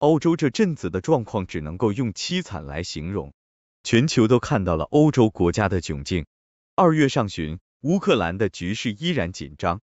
欧洲这阵子的状况只能够用凄惨来形容，全球都看到了欧洲国家的窘境。二月上旬，乌克兰的局势依然紧张，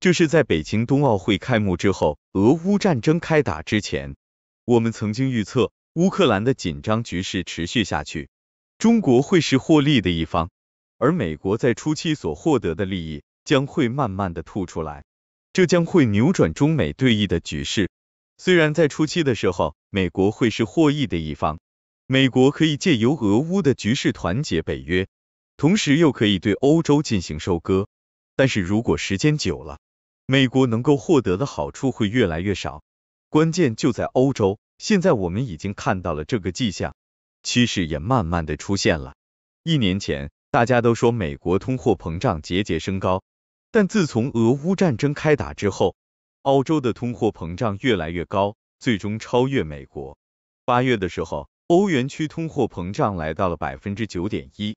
这是在北京冬奥会开幕之后，俄乌战争开打之前。我们曾经预测，乌克兰的紧张局势持续下去，中国会是获利的一方，而美国在初期所获得的利益将会慢慢的吐出来，这将会扭转中美对弈的局势。虽然在初期的时候，美国会是获益的一方，美国可以借由俄乌的局势团结北约，同时又可以对欧洲进行收割。但是如果时间久了，美国能够获得的好处会越来越少。关键就在欧洲，现在我们已经看到了这个迹象，趋势也慢慢的出现了。一年前大家都说美国通货膨胀节节升高，但自从俄乌战争开打之后，欧洲的通货膨胀越来越高，最终超越美国。八月的时候，欧元区通货膨胀来到了百分之九点一，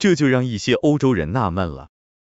这就让一些欧洲人纳闷了：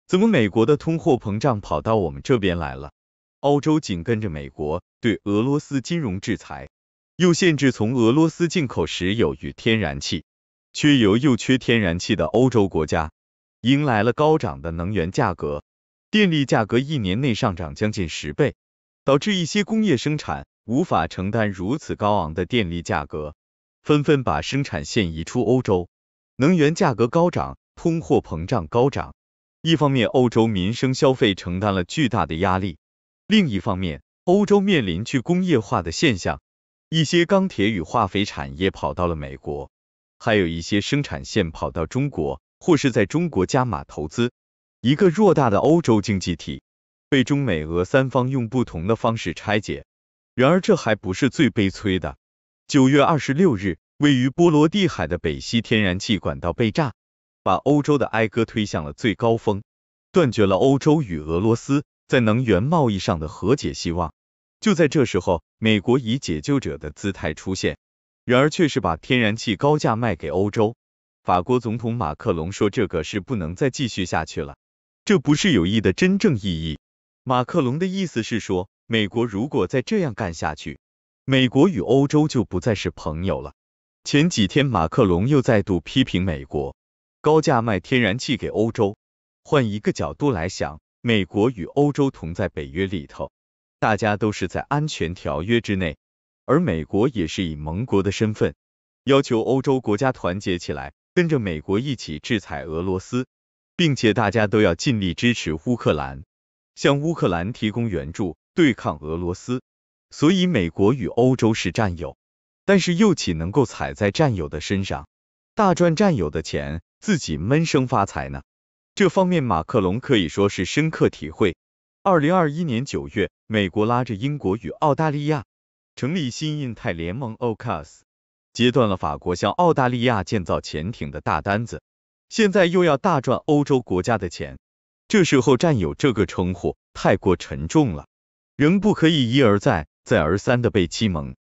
怎么美国的通货膨胀跑到我们这边来了？欧洲紧跟着美国对俄罗斯金融制裁，又限制从俄罗斯进口石油与天然气，缺油又缺天然气的欧洲国家，迎来了高涨的能源价格，电力价格一年内上涨将近十倍。导致一些工业生产无法承担如此高昂的电力价格，纷纷把生产线移出欧洲。能源价格高涨，通货膨胀高涨。一方面，欧洲民生消费承担了巨大的压力；另一方面，欧洲面临去工业化的现象。一些钢铁与化肥产业跑到了美国，还有一些生产线跑到中国，或是在中国加码投资。一个偌大的欧洲经济体。被中美俄三方用不同的方式拆解。然而这还不是最悲催的。九月二十六日，位于波罗的海的北溪天然气管道被炸，把欧洲的哀歌推向了最高峰，断绝了欧洲与俄罗斯在能源贸易上的和解希望。就在这时候，美国以解救者的姿态出现，然而却是把天然气高价卖给欧洲。法国总统马克龙说：“这个是不能再继续下去了，这不是友谊的真正意义。”马克龙的意思是说，美国如果再这样干下去，美国与欧洲就不再是朋友了。前几天，马克龙又再度批评美国高价卖天然气给欧洲。换一个角度来想，美国与欧洲同在北约里头，大家都是在安全条约之内，而美国也是以盟国的身份要求欧洲国家团结起来，跟着美国一起制裁俄罗斯，并且大家都要尽力支持乌克兰。向乌克兰提供援助对抗俄罗斯，所以美国与欧洲是战友，但是又岂能够踩在战友的身上，大赚战友的钱，自己闷声发财呢？这方面马克龙可以说是深刻体会。二零二一年九月，美国拉着英国与澳大利亚成立新印太联盟 Ocas，截断了法国向澳大利亚建造潜艇的大单子，现在又要大赚欧洲国家的钱。这时候，战友这个称呼太过沉重了，人不可以一而再、再而三的被欺蒙，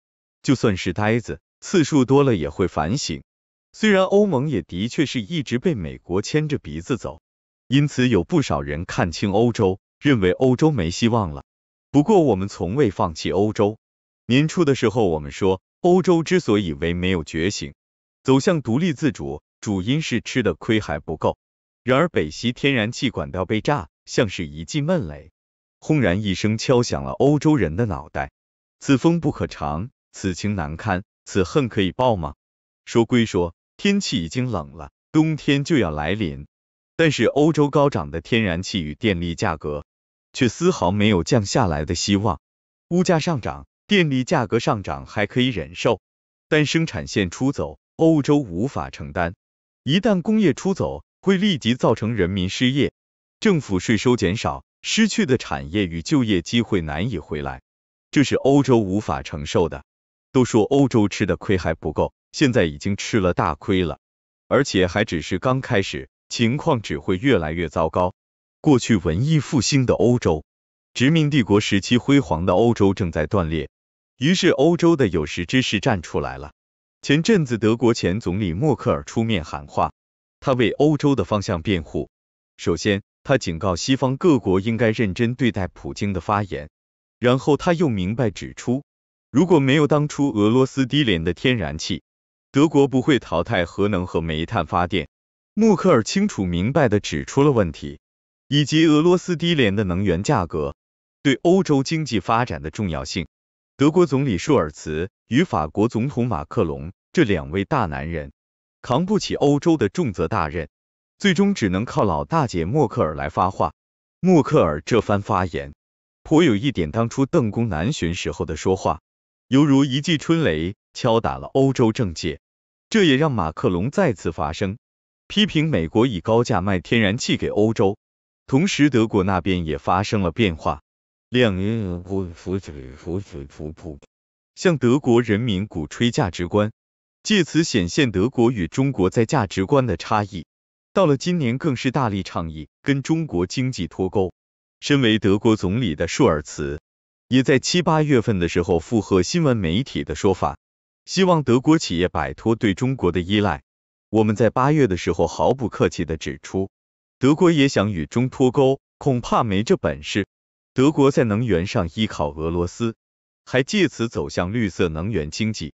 就算是呆子，次数多了也会反省。虽然欧盟也的确是一直被美国牵着鼻子走，因此有不少人看清欧洲，认为欧洲没希望了。不过我们从未放弃欧洲。年初的时候，我们说，欧洲之所以为没有觉醒，走向独立自主，主因是吃的亏还不够。然而，北溪天然气管道被炸，像是一记闷雷，轰然一声敲响了欧洲人的脑袋。此风不可长，此情难堪，此恨可以报吗？说归说，天气已经冷了，冬天就要来临。但是，欧洲高涨的天然气与电力价格，却丝毫没有降下来的希望。物价上涨，电力价格上涨还可以忍受，但生产线出走，欧洲无法承担。一旦工业出走，会立即造成人民失业，政府税收减少，失去的产业与就业机会难以回来，这是欧洲无法承受的。都说欧洲吃的亏还不够，现在已经吃了大亏了，而且还只是刚开始，情况只会越来越糟糕。过去文艺复兴的欧洲，殖民帝国时期辉煌的欧洲正在断裂，于是欧洲的有识之士站出来了。前阵子，德国前总理默克尔出面喊话。他为欧洲的方向辩护。首先，他警告西方各国应该认真对待普京的发言。然后，他又明白指出，如果没有当初俄罗斯低廉的天然气，德国不会淘汰核能和煤炭发电。默克尔清楚明白地指出了问题，以及俄罗斯低廉的能源价格对欧洲经济发展的重要性。德国总理舒尔茨与法国总统马克龙这两位大男人。扛不起欧洲的重责大任，最终只能靠老大姐默克尔来发话。默克尔这番发言，颇有一点当初邓公南巡时候的说话，犹如一记春雷，敲打了欧洲政界。这也让马克龙再次发声，批评美国以高价卖天然气给欧洲。同时，德国那边也发生了变化，向德国人民鼓吹价值观。借此显现德国与中国在价值观的差异。到了今年，更是大力倡议跟中国经济脱钩。身为德国总理的舒尔茨，也在七八月份的时候附和新闻媒体的说法，希望德国企业摆脱对中国的依赖。我们在八月的时候毫不客气的指出，德国也想与中脱钩，恐怕没这本事。德国在能源上依靠俄罗斯，还借此走向绿色能源经济。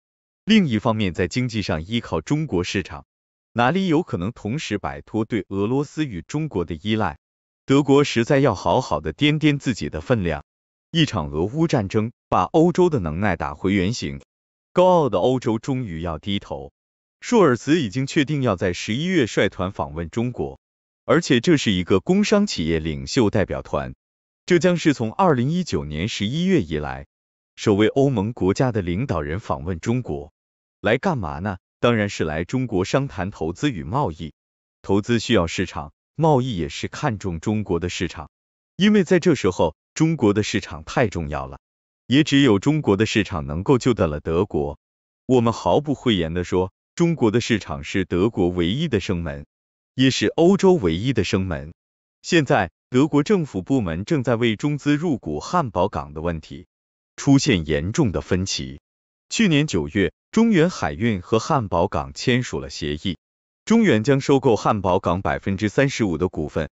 另一方面，在经济上依靠中国市场，哪里有可能同时摆脱对俄罗斯与中国的依赖？德国实在要好好的掂掂自己的分量。一场俄乌战争把欧洲的能耐打回原形，高傲的欧洲终于要低头。舒尔茨已经确定要在十一月率团访问中国，而且这是一个工商企业领袖代表团。这将是从二零一九年十一月以来首位欧盟国家的领导人访问中国。来干嘛呢？当然是来中国商谈投资与贸易。投资需要市场，贸易也是看中中国的市场，因为在这时候中国的市场太重要了，也只有中国的市场能够救得了德国。我们毫不讳言的说，中国的市场是德国唯一的生门，也是欧洲唯一的生门。现在德国政府部门正在为中资入股汉堡港的问题出现严重的分歧。去年九月。中远海运和汉堡港签署了协议，中远将收购汉堡港百分之三十五的股份，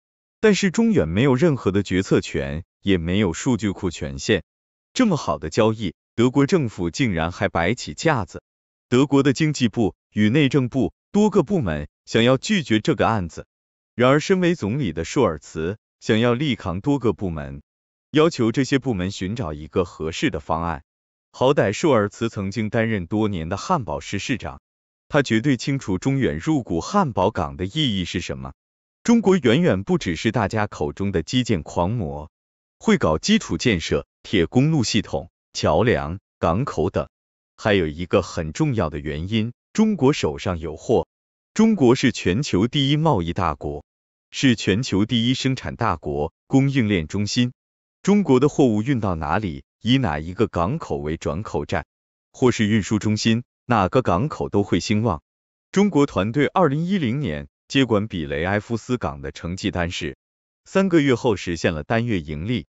但是中远没有任何的决策权，也没有数据库权限。这么好的交易，德国政府竟然还摆起架子。德国的经济部与内政部多个部门想要拒绝这个案子，然而身为总理的舒尔茨想要力扛多个部门，要求这些部门寻找一个合适的方案。好歹舒尔茨曾经担任多年的汉堡市市长，他绝对清楚中远入股汉堡港的意义是什么。中国远远不只是大家口中的基建狂魔，会搞基础建设、铁公路系统、桥梁、港口等，还有一个很重要的原因：中国手上有货。中国是全球第一贸易大国，是全球第一生产大国，供应链中心。中国的货物运到哪里？以哪一个港口为转口站或是运输中心，哪个港口都会兴旺。中国团队二零一零年接管比雷埃夫斯港的成绩单是，三个月后实现了单月盈利，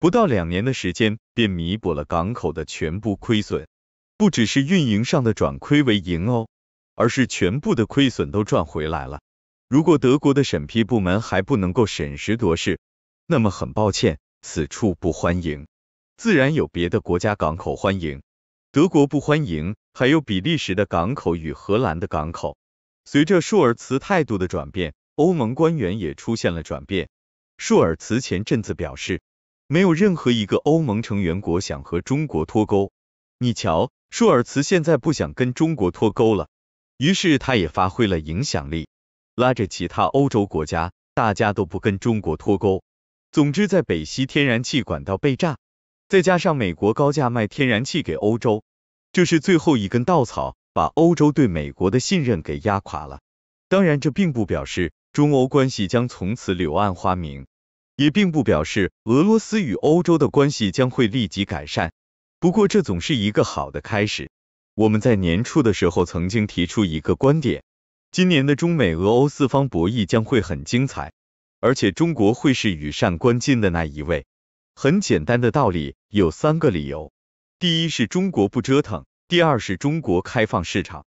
不到两年的时间便弥补了港口的全部亏损。不只是运营上的转亏为盈哦，而是全部的亏损都赚回来了。如果德国的审批部门还不能够审时度势，那么很抱歉，此处不欢迎。自然有别的国家港口欢迎，德国不欢迎，还有比利时的港口与荷兰的港口。随着舒尔茨态度的转变，欧盟官员也出现了转变。舒尔茨前阵子表示，没有任何一个欧盟成员国想和中国脱钩。你瞧，舒尔茨现在不想跟中国脱钩了，于是他也发挥了影响力，拉着其他欧洲国家，大家都不跟中国脱钩。总之，在北溪天然气管道被炸。再加上美国高价卖天然气给欧洲，这是最后一根稻草，把欧洲对美国的信任给压垮了。当然，这并不表示中欧关系将从此柳暗花明，也并不表示俄罗斯与欧洲的关系将会立即改善。不过，这总是一个好的开始。我们在年初的时候曾经提出一个观点，今年的中美俄欧四方博弈将会很精彩，而且中国会是羽扇纶巾的那一位。很简单的道理，有三个理由：第一是中国不折腾；第二是中国开放市场；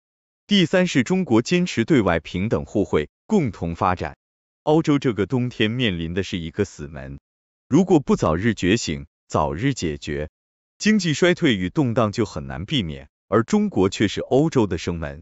第三是中国坚持对外平等互惠、共同发展。欧洲这个冬天面临的是一个死门，如果不早日觉醒、早日解决，经济衰退与动荡就很难避免。而中国却是欧洲的生门。